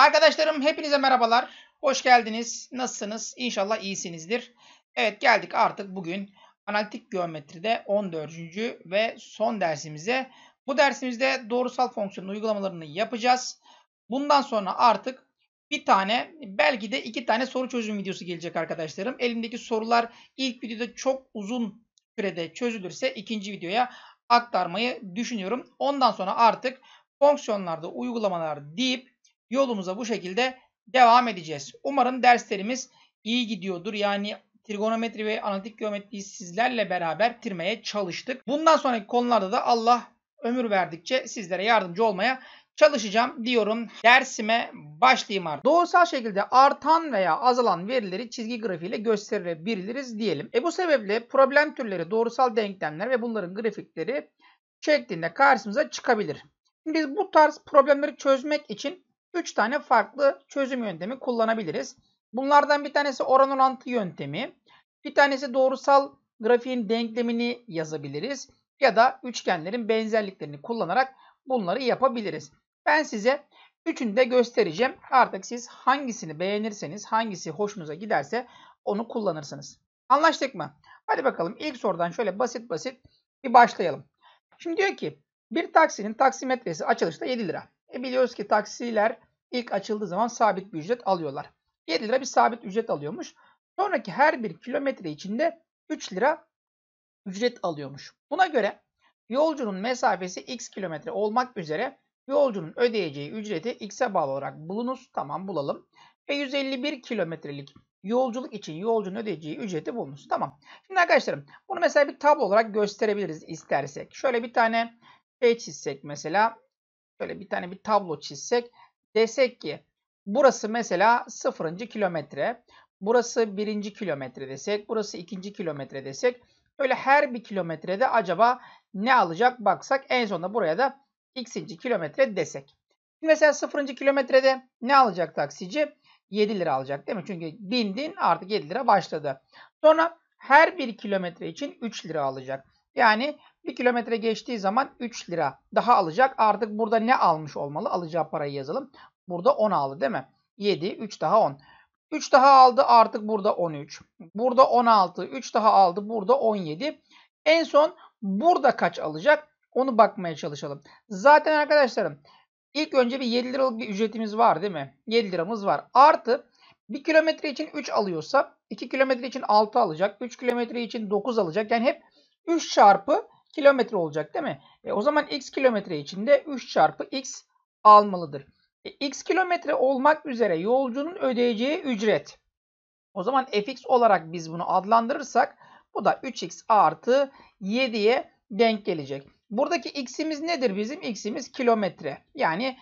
Arkadaşlarım hepinize merhabalar. Hoş geldiniz. Nasılsınız? İnşallah iyisinizdir. Evet geldik artık bugün analitik geometride 14. ve son dersimize. Bu dersimizde doğrusal fonksiyonun uygulamalarını yapacağız. Bundan sonra artık bir tane belki de iki tane soru çözüm videosu gelecek arkadaşlarım. Elimdeki sorular ilk videoda çok uzun sürede çözülürse ikinci videoya aktarmayı düşünüyorum. Ondan sonra artık fonksiyonlarda uygulamalar deyip yolumuza bu şekilde devam edeceğiz. Umarım derslerimiz iyi gidiyordur. Yani trigonometri ve analitik geometriyi sizlerle beraber bitirmeye çalıştık. Bundan sonraki konularda da Allah ömür verdikçe sizlere yardımcı olmaya çalışacağım diyorum. Dersime başlayayım artık. Doğrusal şekilde artan veya azalan verileri çizgi grafiğiyle gösterebiliriz diyelim. E bu sebeple problem türleri, doğrusal denklemler ve bunların grafikleri şeklinde karşımıza çıkabilir. Biz bu tarz problemleri çözmek için 3 tane farklı çözüm yöntemi kullanabiliriz. Bunlardan bir tanesi oran orantı yöntemi. Bir tanesi doğrusal grafiğin denklemini yazabiliriz. Ya da üçgenlerin benzerliklerini kullanarak bunları yapabiliriz. Ben size üçünü de göstereceğim. Artık siz hangisini beğenirseniz, hangisi hoşunuza giderse onu kullanırsınız. Anlaştık mı? Hadi bakalım ilk sorudan şöyle basit basit bir başlayalım. Şimdi diyor ki bir taksinin taksimetresi açılışta 7 lira. E biliyoruz ki taksiler ilk açıldığı zaman sabit bir ücret alıyorlar. 7 lira bir sabit ücret alıyormuş. Sonraki her bir kilometre içinde 3 lira ücret alıyormuş. Buna göre yolcunun mesafesi x kilometre olmak üzere yolcunun ödeyeceği ücreti x'e bağlı olarak bulunuz. Tamam bulalım. Ve 151 kilometrelik yolculuk için yolcunun ödeyeceği ücreti bulunuz. Tamam. Şimdi arkadaşlarım bunu mesela bir tablo olarak gösterebiliriz istersek. Şöyle bir tane şey çizsek mesela şöyle bir tane bir tablo çizsek desek ki burası mesela sıfırıncı kilometre. Burası birinci kilometre desek. Burası ikinci kilometre desek. Böyle her bir kilometrede acaba ne alacak baksak en sonunda buraya da x'inci kilometre desek. Mesela sıfırıncı kilometrede ne alacak taksici? 7 lira alacak değil mi? Çünkü bindin artık 7 lira başladı. Sonra her bir kilometre için 3 lira alacak. Yani 1 kilometre geçtiği zaman 3 lira daha alacak. Artık burada ne almış olmalı? Alacağı parayı yazalım. Burada 10 aldı değil mi? 7, 3 daha 10. 3 daha aldı artık burada 13. Burada 16, 3 daha aldı burada 17. En son burada kaç alacak? Onu bakmaya çalışalım. Zaten arkadaşlarım ilk önce bir 7 liralık bir ücretimiz var değil mi? 7 liramız var. Artı 1 kilometre için 3 alıyorsa 2 kilometre için 6 alacak. 3 kilometre için 9 alacak. Yani hep 3 çarpı kilometre olacak değil mi? E, o zaman x kilometre içinde 3 çarpı x almalıdır. E, x kilometre olmak üzere yolcunun ödeyeceği ücret. O zaman fx olarak biz bunu adlandırırsak bu da 3x artı 7'ye denk gelecek. Buradaki x'imiz nedir bizim? x'imiz kilometre. Yani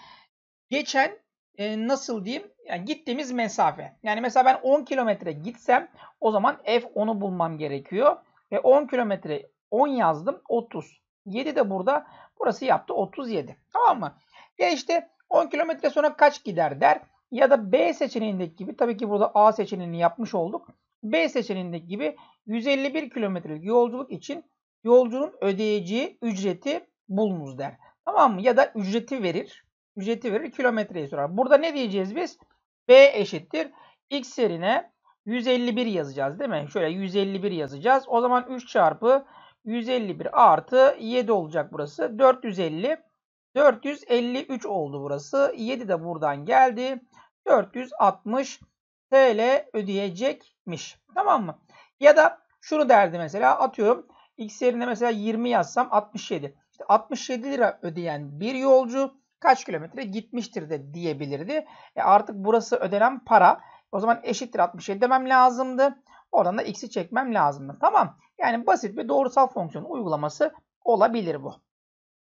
geçen e, nasıl diyeyim? Yani gittiğimiz mesafe. Yani mesela ben 10 kilometre gitsem o zaman f10'u bulmam gerekiyor. Ve 10 kilometre 10 yazdım 30. 7 de burada. Burası yaptı 37. Tamam mı? Ya işte 10 kilometre sonra kaç gider der. Ya da B seçeneğindeki gibi tabii ki burada A seçeneğini yapmış olduk. B seçeneğindeki gibi 151 kilometrelik yolculuk için yolcunun ödeyeceği ücreti bulunuz der. Tamam mı? Ya da ücreti verir. Ücreti verir kilometreyi sorar. Burada ne diyeceğiz biz? B eşittir. X yerine 151 yazacağız değil mi? Şöyle 151 yazacağız. O zaman 3 çarpı 151 artı 7 olacak burası. 450. 453 oldu burası. 7 de buradan geldi. 460 TL ödeyecekmiş. Tamam mı? Ya da şunu derdi mesela atıyorum. X yerine mesela 20 yazsam 67. İşte 67 lira ödeyen bir yolcu kaç kilometre gitmiştir de diyebilirdi. E artık burası ödenen para. O zaman eşittir 67 demem lazımdı. Oradan da x'i çekmem lazımdı. Tamam. Yani basit bir doğrusal fonksiyon uygulaması olabilir bu.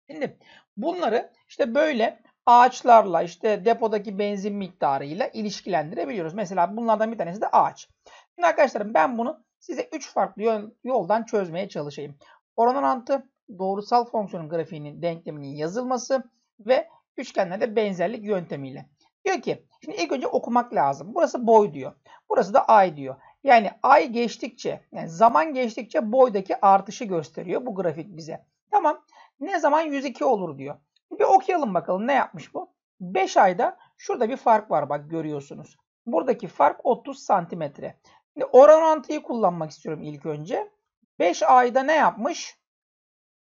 Şimdi bunları işte böyle ağaçlarla işte depodaki benzin miktarıyla ilişkilendirebiliyoruz. Mesela bunlardan bir tanesi de ağaç. Şimdi arkadaşlarım ben bunu size 3 farklı yoldan çözmeye çalışayım. Oran orantı, doğrusal fonksiyonun grafiğinin denkleminin yazılması ve üçgenlerde benzerlik yöntemiyle. Diyor ki şimdi ilk önce okumak lazım. Burası boy diyor. Burası da ay diyor. Yani ay geçtikçe yani zaman geçtikçe boydaki artışı gösteriyor bu grafik bize. Tamam ne zaman 102 olur diyor. Bir okuyalım bakalım ne yapmış bu. 5 ayda şurada bir fark var bak görüyorsunuz. Buradaki fark 30 santimetre. Şimdi oran orantıyı kullanmak istiyorum ilk önce. 5 ayda ne yapmış?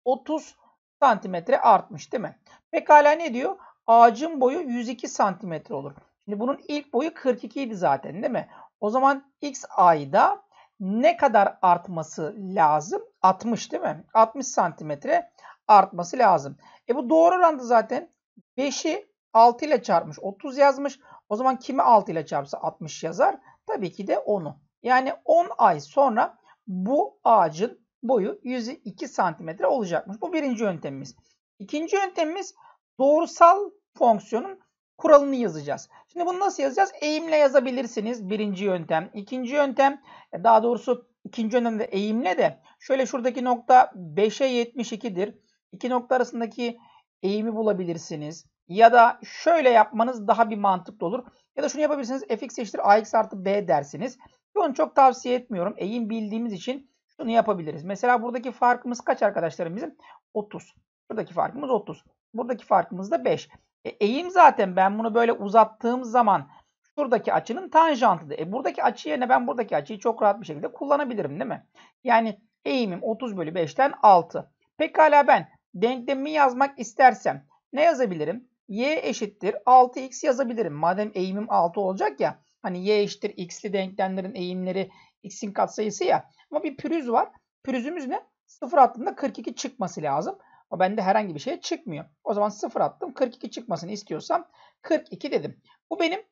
30 santimetre artmış değil mi? Pekala ne diyor? ağacın boyu 102 santimetre olur. Şimdi bunun ilk boyu 42 idi zaten değil mi? O zaman x ayda ne kadar artması lazım? 60 değil mi? 60 santimetre artması lazım. E bu doğru oranda zaten 5'i 6 ile çarpmış 30 yazmış. O zaman kimi 6 ile çarpsa 60 yazar? Tabii ki de onu. Yani 10 ay sonra bu ağacın boyu 102 santimetre olacakmış. Bu birinci yöntemimiz. İkinci yöntemimiz doğrusal fonksiyonun kuralını yazacağız. Şimdi bunu nasıl yazacağız? Eğimle yazabilirsiniz. Birinci yöntem. İkinci yöntem e, daha doğrusu ikinci yöntemde eğimle de şöyle şuradaki nokta 5'e 72'dir. İki nokta arasındaki eğimi bulabilirsiniz. Ya da şöyle yapmanız daha bir mantıklı olur. Ya da şunu yapabilirsiniz. fx eşittir ax artı b dersiniz. Bunu çok tavsiye etmiyorum. Eğim bildiğimiz için şunu yapabiliriz. Mesela buradaki farkımız kaç arkadaşlarım bizim? 30. Buradaki farkımız 30. Buradaki farkımız da 5. E, eğim zaten ben bunu böyle uzattığım zaman şuradaki açının tanjantıdır. E, buradaki açı yerine ben buradaki açıyı çok rahat bir şekilde kullanabilirim değil mi? Yani eğimim 30 bölü 5'ten 6. Pekala ben denklemi yazmak istersem ne yazabilirim? y eşittir 6x yazabilirim. Madem eğimim 6 olacak ya. Hani y eşittir x'li denklemlerin eğimleri x'in katsayısı ya. Ama bir pürüz var. Pürüzümüz ne? 0 attığında 42 çıkması lazım. Ama bende herhangi bir şey çıkmıyor. O zaman 0 attım. 42 çıkmasını istiyorsam 42 dedim. Bu benim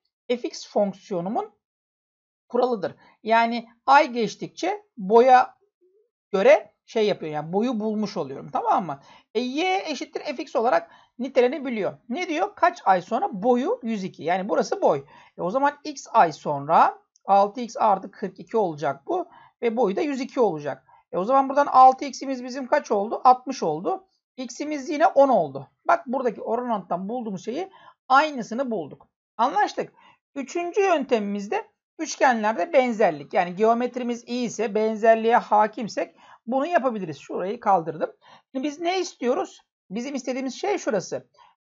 fx fonksiyonumun kuralıdır. Yani ay geçtikçe boya göre şey yapıyor. Yani boyu bulmuş oluyorum. Tamam mı? E, y eşittir fx olarak nitelenebiliyor. Ne diyor? Kaç ay sonra? Boyu 102. Yani burası boy. E, o zaman x ay sonra 6x artı 42 olacak bu. Ve boyu da 102 olacak. E, o zaman buradan 6x'imiz bizim kaç oldu? 60 oldu. X'imiz yine 10 oldu. Bak buradaki orananttan bulduğumuz şeyi aynısını bulduk. Anlaştık. Üçüncü yöntemimizde üçgenlerde benzerlik. Yani geometrimiz iyi ise benzerliğe hakimsek bunu yapabiliriz. Şurayı kaldırdım. Şimdi biz ne istiyoruz? Bizim istediğimiz şey şurası.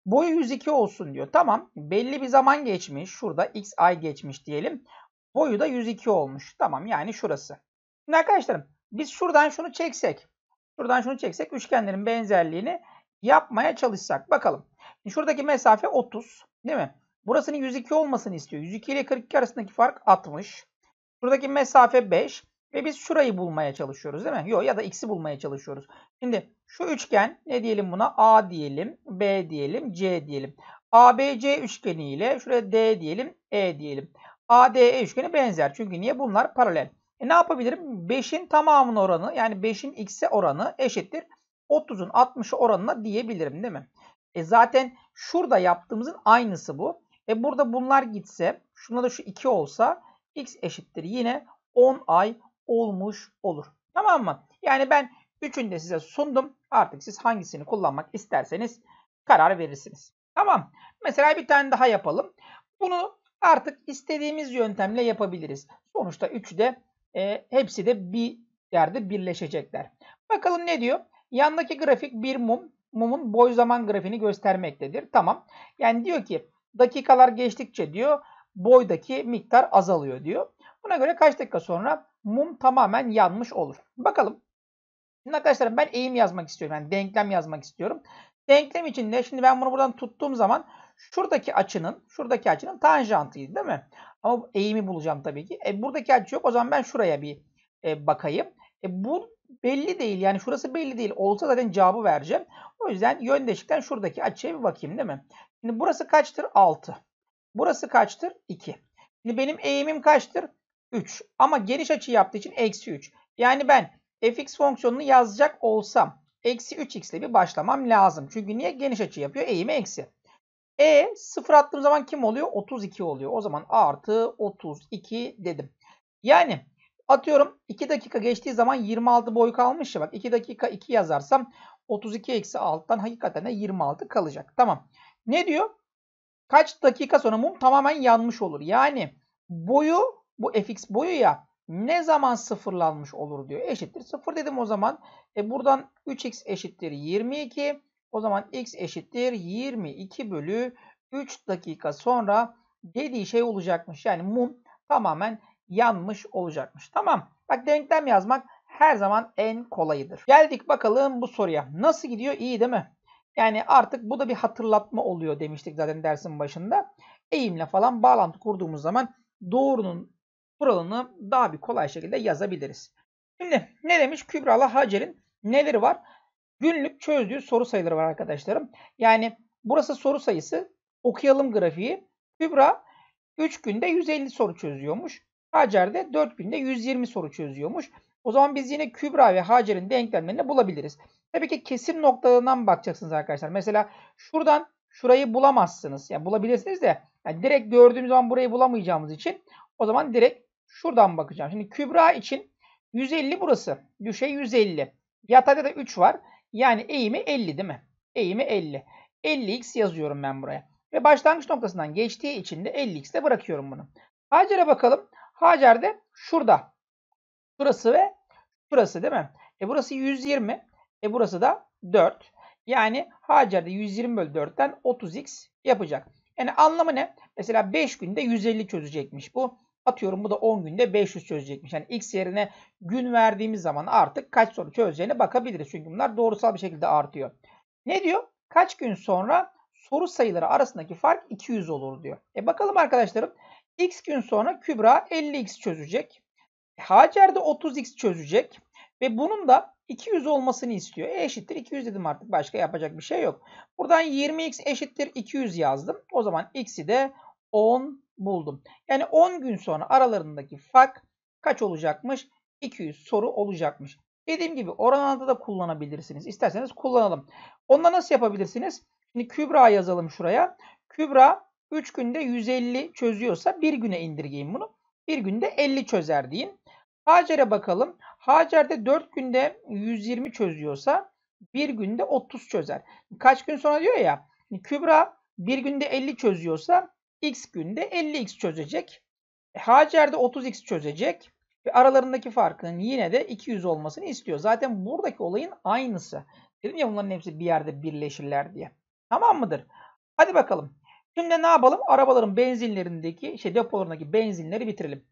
Boyu 102 olsun diyor. Tamam. Belli bir zaman geçmiş. Şurada x ay geçmiş diyelim. Boyu da 102 olmuş. Tamam yani şurası. Şimdi arkadaşlarım biz şuradan şunu çeksek. Şuradan şunu çeksek üçgenlerin benzerliğini yapmaya çalışsak. Bakalım. şuradaki mesafe 30 değil mi? Burasının 102 olmasını istiyor. 102 ile 42 arasındaki fark 60. Şuradaki mesafe 5. Ve biz şurayı bulmaya çalışıyoruz değil mi? Yok ya da x'i bulmaya çalışıyoruz. Şimdi şu üçgen ne diyelim buna? A diyelim, B diyelim, C diyelim. ABC üçgeni ile şuraya D diyelim, E diyelim. ADE üçgeni benzer. Çünkü niye? Bunlar paralel. E ne yapabilirim? 5'in tamamının oranı yani 5'in x'e oranı eşittir 30'un 60'ı oranına diyebilirim değil mi? E zaten şurada yaptığımızın aynısı bu. E burada bunlar gitse şuna da şu 2 olsa x eşittir yine 10 ay olmuş olur. Tamam mı? Yani ben üçünü de size sundum. Artık siz hangisini kullanmak isterseniz karar verirsiniz. Tamam. Mesela bir tane daha yapalım. Bunu artık istediğimiz yöntemle yapabiliriz. Sonuçta üçü de e, hepsi de bir yerde birleşecekler. Bakalım ne diyor? Yandaki grafik bir mum. Mumun boy zaman grafiğini göstermektedir. Tamam. Yani diyor ki dakikalar geçtikçe diyor boydaki miktar azalıyor diyor. Buna göre kaç dakika sonra mum tamamen yanmış olur. Bakalım. Şimdi arkadaşlar ben eğim yazmak istiyorum. Yani denklem yazmak istiyorum. Denklem için içinde şimdi ben bunu buradan tuttuğum zaman şuradaki açının şuradaki açının tanjantıydı değil mi? Ama eğimi bulacağım tabii ki. E, buradaki açı yok. O zaman ben şuraya bir e, bakayım. E, bu belli değil. Yani şurası belli değil. Olsa zaten cevabı vereceğim. O yüzden yöndeşikten şuradaki açıya bir bakayım değil mi? Şimdi burası kaçtır? 6. Burası kaçtır? 2. Şimdi benim eğimim kaçtır? 3. Ama geniş açı yaptığı için eksi 3. Yani ben fx fonksiyonunu yazacak olsam eksi 3x ile bir başlamam lazım. Çünkü niye? Geniş açı yapıyor. Eğimi eksi. E sıfır attığım zaman kim oluyor? 32 oluyor. O zaman artı 32 dedim. Yani atıyorum 2 dakika geçtiği zaman 26 boy kalmış ya. Bak 2 dakika 2 yazarsam 32 eksi 6'dan hakikaten de 26 kalacak. Tamam. Ne diyor? Kaç dakika sonra mum tamamen yanmış olur. Yani boyu bu fx boyu ya ne zaman sıfırlanmış olur diyor. Eşittir sıfır dedim o zaman. E buradan 3x eşittir 22. O zaman x eşittir 22 bölü 3 dakika sonra dediği şey olacakmış. Yani mum tamamen yanmış olacakmış. Tamam. Bak denklem yazmak her zaman en kolayıdır. Geldik bakalım bu soruya. Nasıl gidiyor? İyi değil mi? Yani artık bu da bir hatırlatma oluyor demiştik zaten dersin başında. Eğimle falan bağlantı kurduğumuz zaman doğrunun kuralını daha bir kolay şekilde yazabiliriz. Şimdi ne demiş Kübra'la Hacer'in neleri var? Günlük çözdüğü soru sayıları var arkadaşlarım. Yani burası soru sayısı. Okuyalım grafiği. Kübra 3 günde 150 soru çözüyormuş. Hacer de 4 günde 120 soru çözüyormuş. O zaman biz yine Kübra ve Hacer'in denklemlerini bulabiliriz. Tabii ki kesim noktalarından bakacaksınız arkadaşlar. Mesela şuradan şurayı bulamazsınız. Yani bulabilirsiniz de yani direkt gördüğümüz zaman burayı bulamayacağımız için o zaman direkt şuradan bakacağım. Şimdi Kübra için 150 burası. Düşey 150. Yatayda da 3 var. Yani eğimi 50 değil mi? Eğimi 50. 50x yazıyorum ben buraya. Ve başlangıç noktasından geçtiği için de 50x'te bırakıyorum bunu. Hacer'e bakalım. Hacer de şurada. Burası ve burası değil mi? E burası 120. E burası da 4. Yani Hacer de 120 bölü 4'ten 30x yapacak. Yani anlamı ne? Mesela 5 günde 150 çözecekmiş bu. Atıyorum bu da 10 günde 500 çözecekmiş. Yani x yerine gün verdiğimiz zaman artık kaç soru çözeceğine bakabiliriz. Çünkü bunlar doğrusal bir şekilde artıyor. Ne diyor? Kaç gün sonra soru sayıları arasındaki fark 200 olur diyor. E bakalım arkadaşlarım. X gün sonra Kübra 50x çözecek. E, Hacer de 30x çözecek. Ve bunun da 200 olmasını istiyor. E eşittir 200 dedim artık. Başka yapacak bir şey yok. Buradan 20x eşittir 200 yazdım. O zaman x'i de 10 buldum. Yani 10 gün sonra aralarındaki fark kaç olacakmış? 200 soru olacakmış. Dediğim gibi oranlarda da kullanabilirsiniz. İsterseniz kullanalım. Onunla nasıl yapabilirsiniz? Şimdi Kübra yazalım şuraya. Kübra 3 günde 150 çözüyorsa bir güne indirgeyin bunu. Bir günde 50 çözer deyin. Hacer'e bakalım. Hacer'de 4 günde 120 çözüyorsa bir günde 30 çözer. Kaç gün sonra diyor ya. Kübra bir günde 50 çözüyorsa x günde 50x çözecek. E, Hacer de 30x çözecek. Ve aralarındaki farkın yine de 200 olmasını istiyor. Zaten buradaki olayın aynısı. Dedim ya bunların hepsi bir yerde birleşirler diye. Tamam mıdır? Hadi bakalım. Şimdi ne yapalım? Arabaların benzinlerindeki, şey depolarındaki benzinleri bitirelim.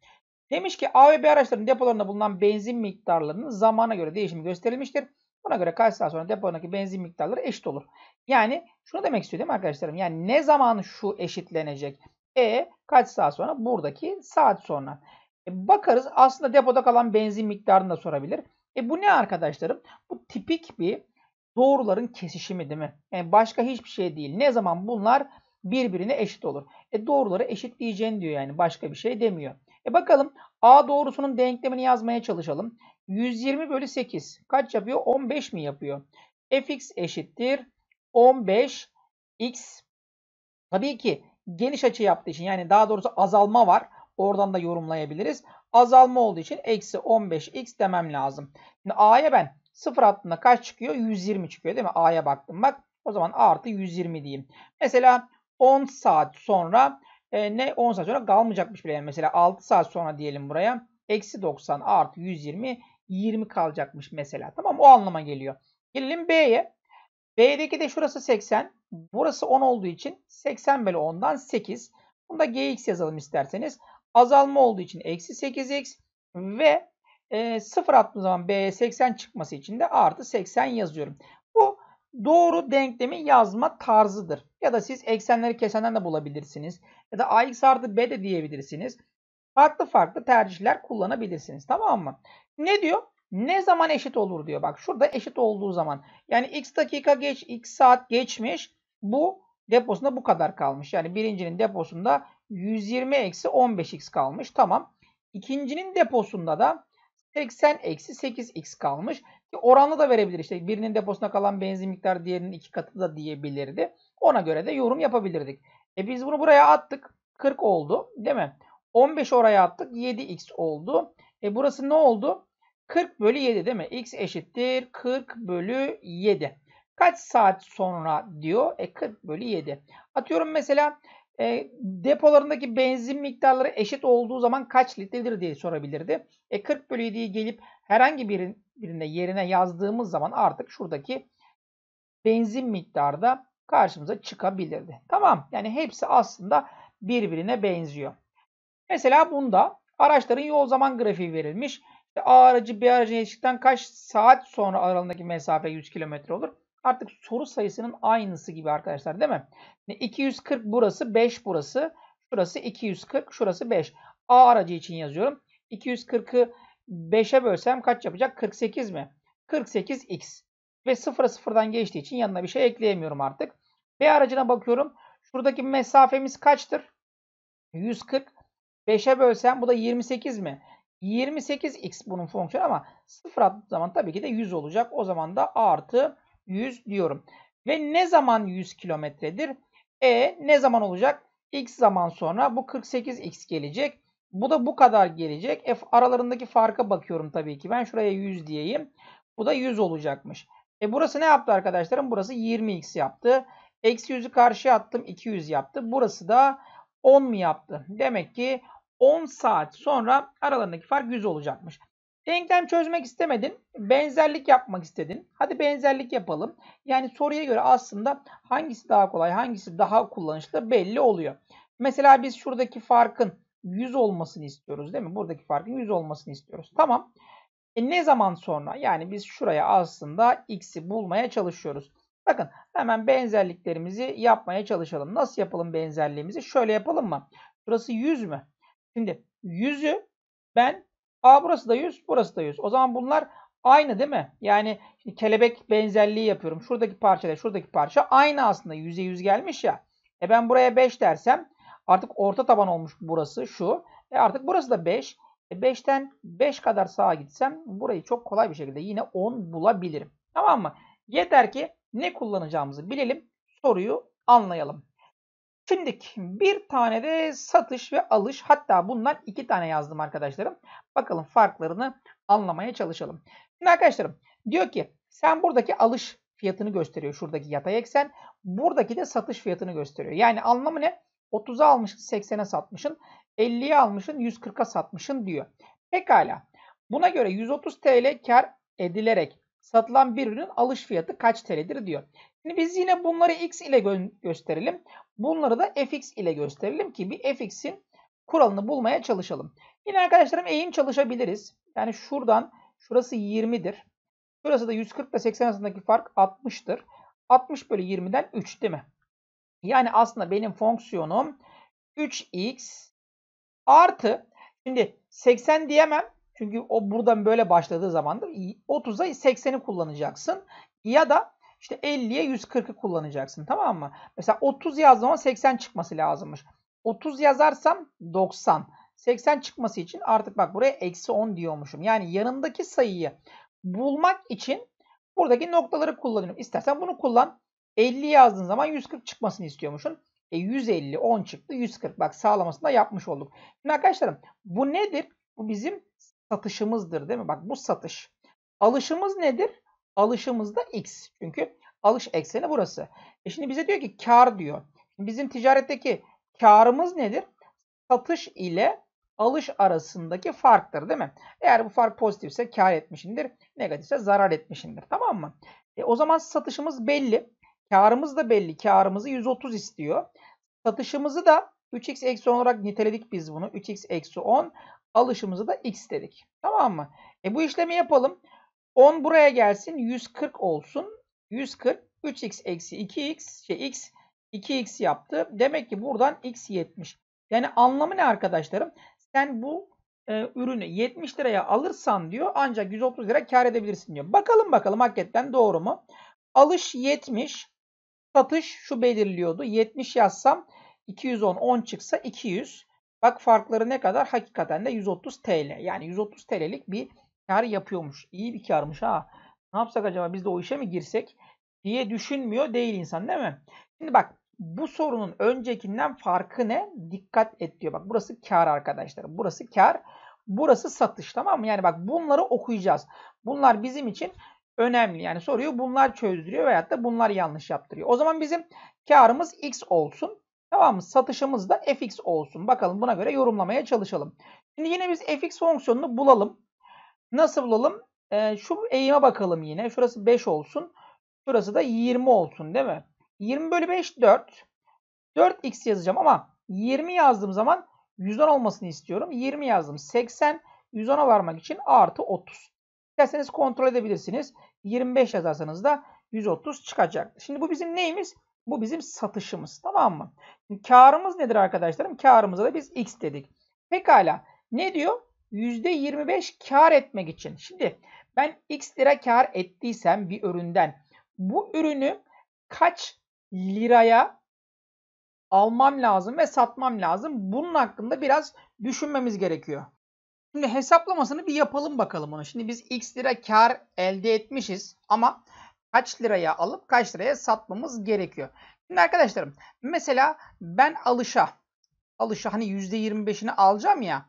Demiş ki A ve B araçların depolarında bulunan benzin miktarlarının zamana göre değişimi gösterilmiştir. Buna göre kaç saat sonra depodaki benzin miktarları eşit olur. Yani şunu demek istiyorum arkadaşlarım? Yani ne zaman şu eşitlenecek? E kaç saat sonra? Buradaki saat sonra. E, bakarız aslında depoda kalan benzin miktarını da sorabilir. E bu ne arkadaşlarım? Bu tipik bir doğruların kesişimi değil mi? Yani e, başka hiçbir şey değil. Ne zaman bunlar birbirine eşit olur? E doğruları eşitleyeceğin diyor yani başka bir şey demiyor. E bakalım A doğrusunun denklemini yazmaya çalışalım. 120 bölü 8 kaç yapıyor? 15 mi yapıyor? fx eşittir 15 x. Tabii ki geniş açı yaptığı için yani daha doğrusu azalma var. Oradan da yorumlayabiliriz. Azalma olduğu için eksi 15x demem lazım. Şimdi a'ya ben 0 attığımda kaç çıkıyor? 120 çıkıyor değil mi? a'ya baktım bak. O zaman artı 120 diyeyim. Mesela 10 saat sonra e, ne 10 saat sonra kalmayacakmış bile. Yani mesela 6 saat sonra diyelim buraya. Eksi 90 artı 120 20 kalacakmış mesela. Tamam o anlama geliyor. Gelelim B'ye. B'deki de şurası 80. Burası 10 olduğu için 80 bölü 10'dan 8. Bunu da gx yazalım isterseniz. Azalma olduğu için eksi 8x ve e, 0 attığım zaman B'ye 80 çıkması için de artı 80 yazıyorum doğru denklemi yazma tarzıdır. Ya da siz eksenleri kesenden de bulabilirsiniz. Ya da ax artı b de diyebilirsiniz. Farklı farklı tercihler kullanabilirsiniz. Tamam mı? Ne diyor? Ne zaman eşit olur diyor. Bak şurada eşit olduğu zaman. Yani x dakika geç, x saat geçmiş. Bu deposunda bu kadar kalmış. Yani birincinin deposunda 120-15x kalmış. Tamam. İkincinin deposunda da 80 eksi 8x kalmış. Ki e, oranlı da verebilir. İşte birinin deposuna kalan benzin miktarı diğerinin iki katı da diyebilirdi. Ona göre de yorum yapabilirdik. E biz bunu buraya attık. 40 oldu değil mi? 15 oraya attık. 7x oldu. E burası ne oldu? 40 bölü 7 değil mi? X eşittir 40 bölü 7. Kaç saat sonra diyor? E 40 bölü 7. Atıyorum mesela e, depolarındaki benzin miktarları eşit olduğu zaman kaç litredir diye sorabilirdi. E, 40 bölü 7'yi gelip herhangi birin, birine yerine yazdığımız zaman artık şuradaki benzin miktarı da karşımıza çıkabilirdi. Tamam yani hepsi aslında birbirine benziyor. Mesela bunda araçların yol zaman grafiği verilmiş. A aracı B aracına yetiştikten kaç saat sonra aralarındaki mesafe 100 km olur? artık soru sayısının aynısı gibi arkadaşlar değil mi? 240 burası 5 burası. Şurası 240 şurası 5. A aracı için yazıyorum. 240'ı 5'e bölsem kaç yapacak? 48 mi? 48x. Ve 0'a 0'dan geçtiği için yanına bir şey ekleyemiyorum artık. B aracına bakıyorum. Şuradaki mesafemiz kaçtır? 140. 5'e bölsem bu da 28 mi? 28x bunun fonksiyonu ama 0 attığı zaman tabii ki de 100 olacak. O zaman da A artı 100 diyorum. Ve ne zaman 100 kilometredir? E ne zaman olacak? X zaman sonra bu 48X gelecek. Bu da bu kadar gelecek. F aralarındaki farka bakıyorum tabii ki. Ben şuraya 100 diyeyim. Bu da 100 olacakmış. E burası ne yaptı arkadaşlarım? Burası 20x yaptı. Eksi 100'ü karşıya attım. 200 yaptı. Burası da 10 mu yaptı? Demek ki 10 saat sonra aralarındaki fark 100 olacakmış. Denklem çözmek istemedin. Benzerlik yapmak istedin. Hadi benzerlik yapalım. Yani soruya göre aslında hangisi daha kolay, hangisi daha kullanışlı belli oluyor. Mesela biz şuradaki farkın 100 olmasını istiyoruz değil mi? Buradaki farkın 100 olmasını istiyoruz. Tamam. E ne zaman sonra? Yani biz şuraya aslında x'i bulmaya çalışıyoruz. Bakın hemen benzerliklerimizi yapmaya çalışalım. Nasıl yapalım benzerliğimizi? Şöyle yapalım mı? Burası 100 mü? Şimdi 100'ü ben A burası da 100, burası da 100. O zaman bunlar aynı değil mi? Yani kelebek benzerliği yapıyorum. Şuradaki parça ile şuradaki parça aynı aslında. 100'e 100 gelmiş ya. E ben buraya 5 dersem artık orta taban olmuş burası şu. E artık burası da 5. E 5'ten 5 kadar sağa gitsem burayı çok kolay bir şekilde yine 10 bulabilirim. Tamam mı? Yeter ki ne kullanacağımızı bilelim. Soruyu anlayalım. Şimdilik bir tane de satış ve alış hatta bundan iki tane yazdım arkadaşlarım. Bakalım farklarını anlamaya çalışalım. Şimdi arkadaşlarım diyor ki sen buradaki alış fiyatını gösteriyor şuradaki yatay eksen. Buradaki de satış fiyatını gösteriyor. Yani anlamı ne? 30'a almışsın 80'e satmışsın. 50'ye almışsın 140'a satmışsın diyor. Pekala. Buna göre 130 TL kar edilerek satılan bir ürünün alış fiyatı kaç TL'dir diyor. Şimdi biz yine bunları x ile gö gösterelim. Bunları da fx ile gösterelim ki bir fx'in kuralını bulmaya çalışalım. Yine arkadaşlarım eğim çalışabiliriz. Yani şuradan şurası 20'dir. Şurası da 140 ile 80 arasındaki fark 60'tır. 60 bölü 20'den 3 değil mi? Yani aslında benim fonksiyonum 3x artı şimdi 80 diyemem. Çünkü o buradan böyle başladığı zamandır. 30'a 80'i kullanacaksın. Ya da işte 50'ye 140'ı kullanacaksın tamam mı? Mesela 30 yazdığım 80 çıkması lazımmış. 30 yazarsam 90. 80 çıkması için artık bak buraya eksi 10 diyormuşum. Yani yanındaki sayıyı bulmak için buradaki noktaları kullanıyorum. İstersen bunu kullan. 50 yazdığın zaman 140 çıkmasını istiyormuşsun. E 150, 10 çıktı 140. Bak sağlamasını da yapmış olduk. Şimdi arkadaşlarım bu nedir? Bu bizim satışımızdır değil mi? Bak bu satış. Alışımız nedir? Alışımız da x. Çünkü alış ekseni burası. E şimdi bize diyor ki kar diyor. Bizim ticaretteki karımız nedir? Satış ile alış arasındaki farktır değil mi? Eğer bu fark pozitifse kar etmişindir. Negatifse zarar etmişindir. Tamam mı? E, o zaman satışımız belli. Karımız da belli. Karımızı 130 istiyor. Satışımızı da 3x eksi 10 olarak niteledik biz bunu. 3x eksi 10. Alışımızı da x dedik. Tamam mı? E bu işlemi yapalım. 10 buraya gelsin 140 olsun. 140 3x eksi 2x şey x 2x yaptı. Demek ki buradan x 70. Yani anlamı ne arkadaşlarım? Sen bu e, ürünü 70 liraya alırsan diyor ancak 130 lira kar edebilirsin diyor. Bakalım bakalım hakikaten doğru mu? Alış 70, satış şu belirliyordu. 70 yazsam 210 10 çıksa 200. Bak farkları ne kadar? Hakikaten de 130 TL. Yani 130 TL'lik bir kar yapıyormuş. İyi bir karmış ha. Ne yapsak acaba biz de o işe mi girsek diye düşünmüyor değil insan değil mi? Şimdi bak bu sorunun öncekinden farkı ne? Dikkat et diyor. Bak burası kar arkadaşlar. Burası kar. Burası satış tamam mı? Yani bak bunları okuyacağız. Bunlar bizim için önemli. Yani soruyu bunlar çözdürüyor veyahut da bunlar yanlış yaptırıyor. O zaman bizim karımız x olsun. Tamam mı? Satışımız da fx olsun. Bakalım buna göre yorumlamaya çalışalım. Şimdi yine biz fx fonksiyonunu bulalım. Nasıl bulalım? E, şu eğime bakalım yine. Şurası 5 olsun. Şurası da 20 olsun değil mi? 20 bölü 5 4. 4x yazacağım ama 20 yazdığım zaman 110 olmasını istiyorum. 20 yazdım. 80 110'a varmak için artı 30. İsterseniz kontrol edebilirsiniz. 25 yazarsanız da 130 çıkacak. Şimdi bu bizim neyimiz? Bu bizim satışımız. Tamam mı? Şimdi karımız nedir arkadaşlarım? Karımıza da biz x dedik. Pekala. Ne diyor? %25 kar etmek için. Şimdi ben x lira kar ettiysem bir üründen bu ürünü kaç liraya almam lazım ve satmam lazım. Bunun hakkında biraz düşünmemiz gerekiyor. Şimdi hesaplamasını bir yapalım bakalım onu. Şimdi biz x lira kar elde etmişiz ama kaç liraya alıp kaç liraya satmamız gerekiyor. Şimdi arkadaşlarım mesela ben alışa alışa hani %25'ini alacağım ya.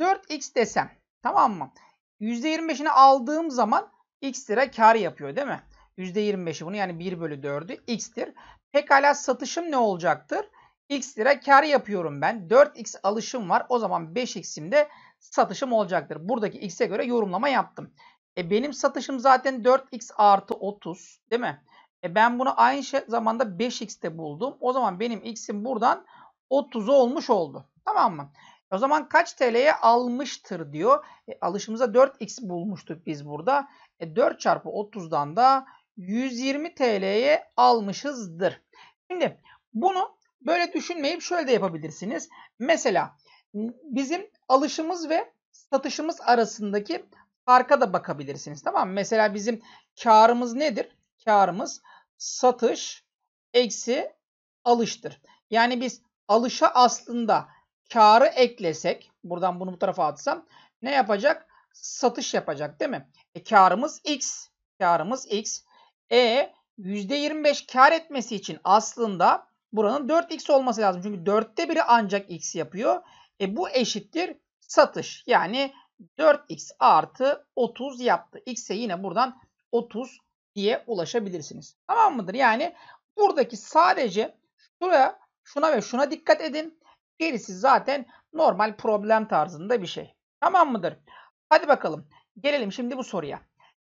4x desem tamam mı? %25'ini aldığım zaman x lira kar yapıyor değil mi? %25'i bunu yani 1 bölü 4'ü x'tir. Pekala satışım ne olacaktır? x lira kar yapıyorum ben. 4x alışım var. O zaman 5x'im de satışım olacaktır. Buradaki x'e göre yorumlama yaptım. E benim satışım zaten 4x artı 30 değil mi? E ben bunu aynı şey zamanda 5x'te buldum. O zaman benim x'im buradan 30 olmuş oldu. Tamam mı? O zaman kaç TL'ye almıştır diyor. E, alışımıza 4x bulmuştuk biz burada. E, 4 çarpı 30'dan da 120 TL'ye almışızdır. Şimdi bunu böyle düşünmeyip şöyle de yapabilirsiniz. Mesela bizim alışımız ve satışımız arasındaki farka da bakabilirsiniz. Tamam mı? Mesela bizim karımız nedir? Karımız satış eksi alıştır. Yani biz alışa aslında karı eklesek buradan bunu bu tarafa atsam ne yapacak? Satış yapacak değil mi? E, karımız x. Karımız x. E %25 kar etmesi için aslında buranın 4x olması lazım. Çünkü 4'te biri ancak x yapıyor. E bu eşittir satış. Yani 4x artı 30 yaptı. X'e yine buradan 30 diye ulaşabilirsiniz. Tamam mıdır? Yani buradaki sadece şuraya, şuna ve şuna dikkat edin. Gerisi zaten normal problem tarzında bir şey. Tamam mıdır? Hadi bakalım. Gelelim şimdi bu soruya.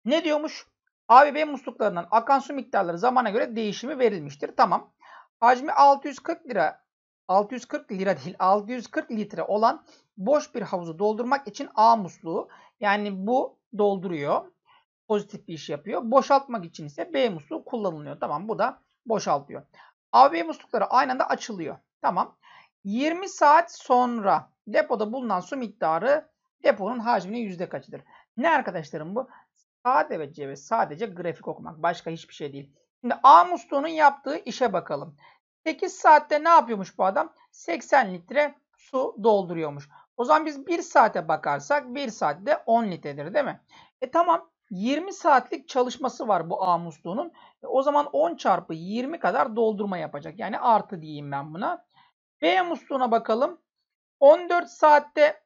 Ne diyormuş? A ve B musluklarından akan su miktarları zamana göre değişimi verilmiştir. Tamam. Hacmi 640 lira 640 lira değil 640 litre olan boş bir havuzu doldurmak için A musluğu yani bu dolduruyor. Pozitif bir iş yapıyor. Boşaltmak için ise B musluğu kullanılıyor. Tamam bu da boşaltıyor. A ve B muslukları aynı anda açılıyor. Tamam. 20 saat sonra depoda bulunan su miktarı deponun hacminin yüzde kaçıdır? Ne arkadaşlarım bu? Sadece ve sadece grafik okumak. Başka hiçbir şey değil. Şimdi A musluğunun yaptığı işe bakalım. 8 saatte ne yapıyormuş bu adam? 80 litre su dolduruyormuş. O zaman biz 1 saate bakarsak 1 saatte 10 litredir değil mi? E tamam 20 saatlik çalışması var bu A musluğunun. E o zaman 10 çarpı 20 kadar doldurma yapacak. Yani artı diyeyim ben buna. B musluğuna bakalım. 14 saatte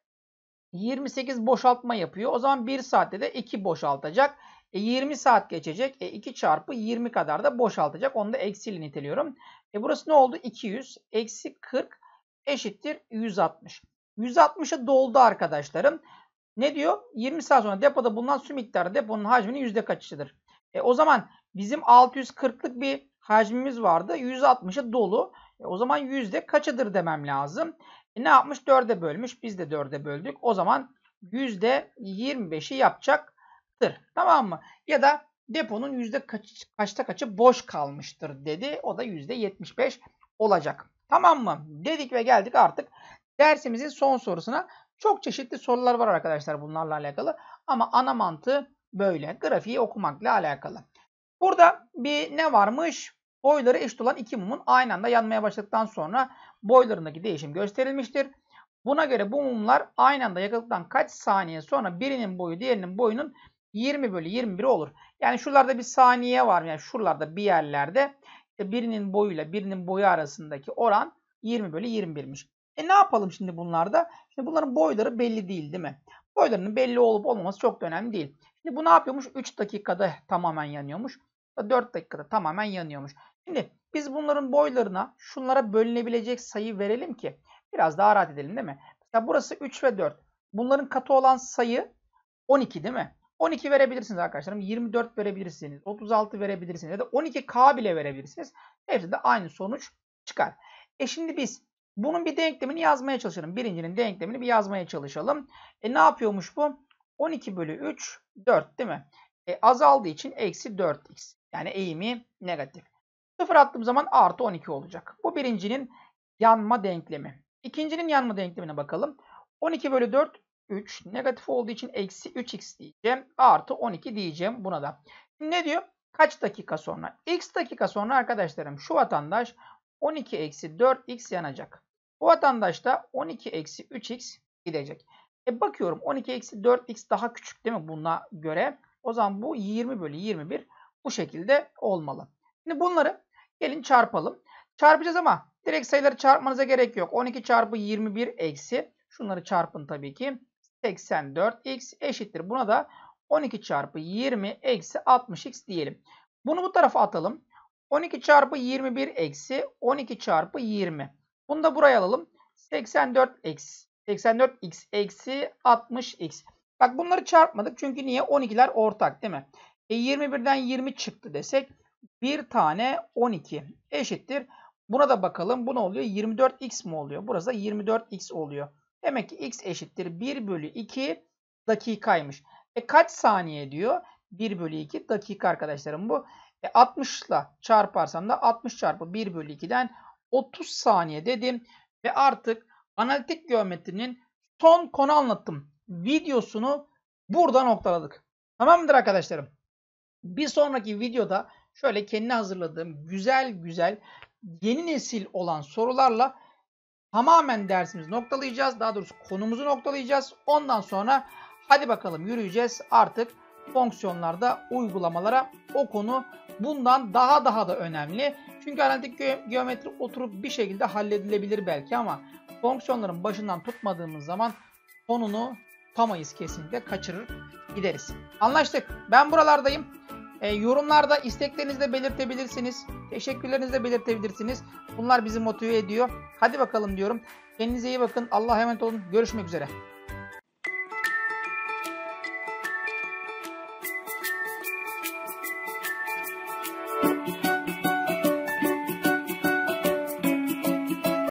28 boşaltma yapıyor. O zaman 1 saatte de 2 boşaltacak. E 20 saat geçecek. E 2 çarpı 20 kadar da boşaltacak. Onu da eksiyle niteliyorum. E burası ne oldu? 200 eksi 40 eşittir 160. 160'ı doldu arkadaşlarım. Ne diyor? 20 saat sonra depoda bulunan su miktarı deponun hacminin yüzde kaçışıdır? E o zaman bizim 640'lık bir hacmimiz vardı. 160'ı dolu. E, o zaman yüzde kaçıdır demem lazım. E, ne yapmış? 4'e bölmüş. Biz de 4'e böldük. O zaman yüzde %25'i yapacaktır. Tamam mı? Ya da deponun yüzde kaç, kaçta kaçı boş kalmıştır dedi. O da yüzde %75 olacak. Tamam mı? Dedik ve geldik artık dersimizin son sorusuna. Çok çeşitli sorular var arkadaşlar bunlarla alakalı. Ama ana mantığı böyle. Grafiği okumakla alakalı. Burada bir ne varmış? Boyları eşit olan iki mumun aynı anda yanmaya başladıktan sonra boylarındaki değişim gösterilmiştir. Buna göre bu mumlar aynı anda yakıldıktan kaç saniye sonra birinin boyu diğerinin boyunun 20 bölü 21 olur. Yani şuralarda bir saniye var. Yani şuralarda bir yerlerde işte birinin boyuyla birinin boyu arasındaki oran 20 bölü 21'miş. E ne yapalım şimdi bunlarda? Şimdi bunların boyları belli değil değil mi? Boylarının belli olup olmaması çok da önemli değil. Şimdi bu ne yapıyormuş? 3 dakikada tamamen yanıyormuş. 4 dakikada tamamen yanıyormuş. Şimdi biz bunların boylarına şunlara bölünebilecek sayı verelim ki biraz daha rahat edelim değil mi? Mesela burası 3 ve 4. Bunların katı olan sayı 12 değil mi? 12 verebilirsiniz arkadaşlarım. 24 verebilirsiniz. 36 verebilirsiniz. Ya da 12K bile verebilirsiniz. Hepsi de aynı sonuç çıkar. E şimdi biz bunun bir denklemini yazmaya çalışalım. Birincinin denklemini bir yazmaya çalışalım. E ne yapıyormuş bu? 12 bölü 3, 4 değil mi? E azaldığı için eksi 4x. Yani eğimi negatif. Sıfır attığım zaman artı 12 olacak. Bu birincinin yanma denklemi. İkincinin yanma denklemine bakalım. 12 bölü 4 3. Negatif olduğu için eksi 3x diyeceğim. Artı 12 diyeceğim buna da. ne diyor? Kaç dakika sonra? X dakika sonra arkadaşlarım şu vatandaş 12 eksi 4x yanacak. Bu vatandaş da 12 eksi 3x gidecek. E bakıyorum 12 eksi 4x daha küçük değil mi buna göre? O zaman bu 20 bölü 21 bu şekilde olmalı. Şimdi bunları gelin çarpalım. Çarpacağız ama direkt sayıları çarpmanıza gerek yok. 12 çarpı 21 eksi. Şunları çarpın tabii ki. 84x eşittir. Buna da 12 çarpı 20 eksi 60x diyelim. Bunu bu tarafa atalım. 12 çarpı 21 eksi 12 çarpı 20. Bunu da buraya alalım. 84 eksi 84x eksi 60x. Bak bunları çarpmadık çünkü niye? 12'ler ortak değil mi? E 21'den 20 çıktı desek 1 tane 12 eşittir. Buna da bakalım. Bu ne oluyor? 24x mi oluyor? Burası da 24x oluyor. Demek ki x eşittir 1 bölü 2 dakikaymış. E kaç saniye diyor? 1 bölü 2 dakika arkadaşlarım bu. E 60 ile çarparsam da 60 çarpı 1 bölü 2'den 30 saniye dedim. Ve artık analitik geometrinin son konu anlattım. Videosunu burada noktaladık. Tamamdır arkadaşlarım? Bir sonraki videoda şöyle kendi hazırladığım güzel güzel yeni nesil olan sorularla tamamen dersimizi noktalayacağız. Daha doğrusu konumuzu noktalayacağız. Ondan sonra hadi bakalım yürüyeceğiz artık fonksiyonlarda, uygulamalara o konu bundan daha daha da önemli. Çünkü analitik geometri oturup bir şekilde halledilebilir belki ama fonksiyonların başından tutmadığımız zaman konunu tamayız kesinlikle kaçırır gideriz. Anlaştık. Ben buralardayım. E, yorumlarda isteklerinizi de belirtebilirsiniz. Teşekkürlerinizi de belirtebilirsiniz. Bunlar bizi motive ediyor. Hadi bakalım diyorum. Kendinize iyi bakın. Allah'a emanet olun. Görüşmek üzere.